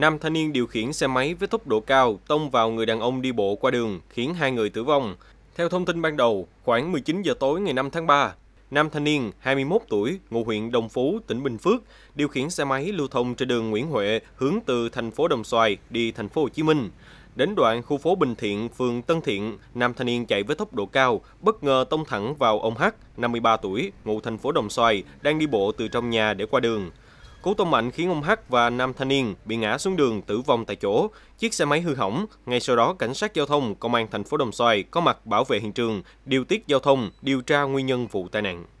nam thanh niên điều khiển xe máy với tốc độ cao tông vào người đàn ông đi bộ qua đường, khiến hai người tử vong. Theo thông tin ban đầu, khoảng 19 giờ tối ngày 5 tháng 3, nam thanh niên 21 tuổi, ngụ huyện Đồng Phú, tỉnh Bình Phước, điều khiển xe máy lưu thông trên đường Nguyễn Huệ hướng từ thành phố Đồng Xoài đi thành phố Hồ Chí Minh. Đến đoạn khu phố Bình Thiện, phường Tân Thiện, nam thanh niên chạy với tốc độ cao, bất ngờ tông thẳng vào ông H, 53 tuổi, ngụ thành phố Đồng Xoài, đang đi bộ từ trong nhà để qua đường. Cú tông mạnh khiến ông H và nam thanh niên bị ngã xuống đường tử vong tại chỗ. Chiếc xe máy hư hỏng, ngay sau đó cảnh sát giao thông công an thành phố Đồng Xoài có mặt bảo vệ hiện trường, điều tiết giao thông, điều tra nguyên nhân vụ tai nạn.